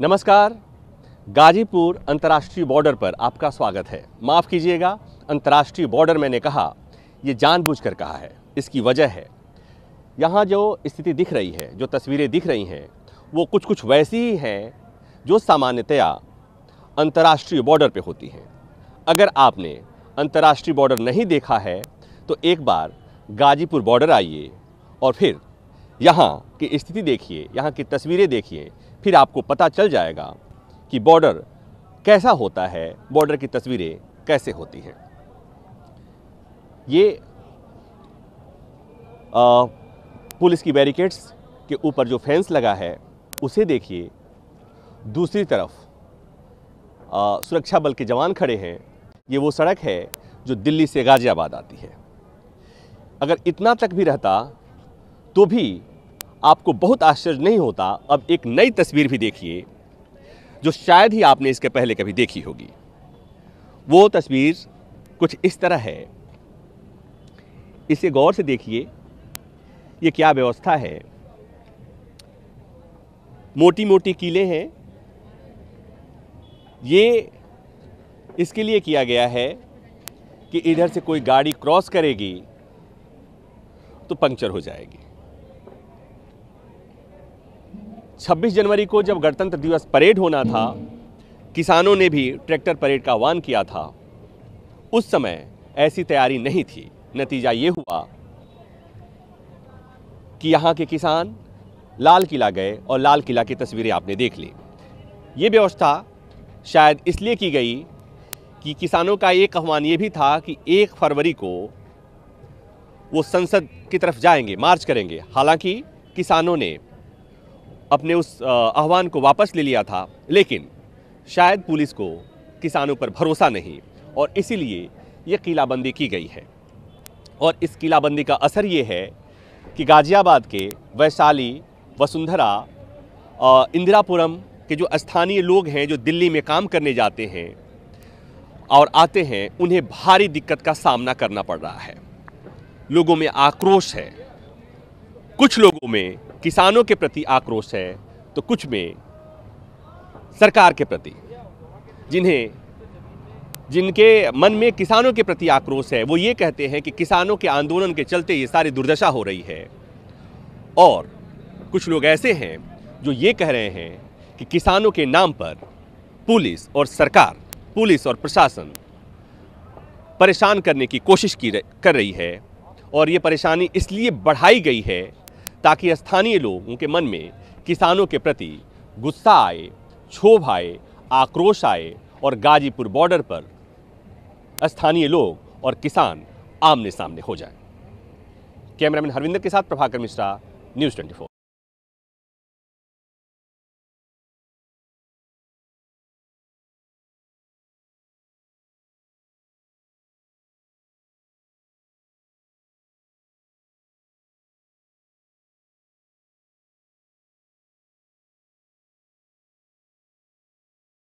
नमस्कार गाजीपुर अंतर्राष्ट्रीय बॉर्डर पर आपका स्वागत है माफ़ कीजिएगा अंतर्राष्ट्रीय बॉर्डर मैंने कहा ये जानबूझकर कहा है इसकी वजह है यहाँ जो स्थिति दिख रही है जो तस्वीरें दिख रही हैं वो कुछ कुछ वैसी ही हैं जो सामान्यतया अंतर्राष्ट्रीय बॉर्डर पे होती हैं अगर आपने अंतर्राष्ट्रीय बॉर्डर नहीं देखा है तो एक बार गाजीपुर बॉर्डर आइए और फिर यहाँ की स्थिति देखिए यहाँ की तस्वीरें देखिए फिर आपको पता चल जाएगा कि बॉर्डर कैसा होता है बॉर्डर की तस्वीरें कैसे होती हैं ये आ, पुलिस की बैरिकेड्स के ऊपर जो फेंस लगा है उसे देखिए दूसरी तरफ आ, सुरक्षा बल के जवान खड़े हैं ये वो सड़क है जो दिल्ली से गाज़ियाबाद आती है अगर इतना तक भी रहता तो भी आपको बहुत आश्चर्य नहीं होता अब एक नई तस्वीर भी देखिए जो शायद ही आपने इसके पहले कभी देखी होगी वो तस्वीर कुछ इस तरह है इसे गौर से देखिए ये क्या व्यवस्था है मोटी मोटी कीले हैं ये इसके लिए किया गया है कि इधर से कोई गाड़ी क्रॉस करेगी तो पंक्चर हो जाएगी 26 जनवरी को जब गणतंत्र दिवस परेड होना था किसानों ने भी ट्रैक्टर परेड का आह्वान किया था उस समय ऐसी तैयारी नहीं थी नतीजा ये हुआ कि यहाँ के किसान लाल किला गए और लाल किला की तस्वीरें आपने देख ली ये व्यवस्था शायद इसलिए की गई कि किसानों का एक आह्वान ये भी था कि एक फरवरी को वो संसद की तरफ जाएंगे मार्च करेंगे हालांकि किसानों ने अपने उस आह्वान को वापस ले लिया था लेकिन शायद पुलिस को किसानों पर भरोसा नहीं और इसीलिए ये किलाबंदी की गई है और इस किलाबंदी का असर ये है कि गाज़ियाबाद के वैशाली वसुंधरा इंदिरापुरम के जो स्थानीय लोग हैं जो दिल्ली में काम करने जाते हैं और आते हैं उन्हें भारी दिक्कत का सामना करना पड़ रहा है लोगों में आक्रोश है कुछ लोगों में किसानों के प्रति आक्रोश है तो कुछ में सरकार के प्रति जिन्हें जिनके मन में किसानों के प्रति आक्रोश है वो ये कहते हैं कि किसानों के आंदोलन के चलते ये सारी दुर्दशा हो रही है और कुछ लोग ऐसे हैं जो ये कह रहे हैं कि किसानों के नाम पर पुलिस और सरकार पुलिस और प्रशासन परेशान करने की कोशिश की कर रही है और ये परेशानी इसलिए बढ़ाई गई है ताकि स्थानीय लोगों के मन में किसानों के प्रति गुस्सा आए क्षोभ आए आक्रोश आए और गाजीपुर बॉर्डर पर स्थानीय लोग और किसान आमने सामने हो जाएं। कैमरामैन हरविंदर के साथ प्रभाकर मिश्रा न्यूज़ ट्वेंटी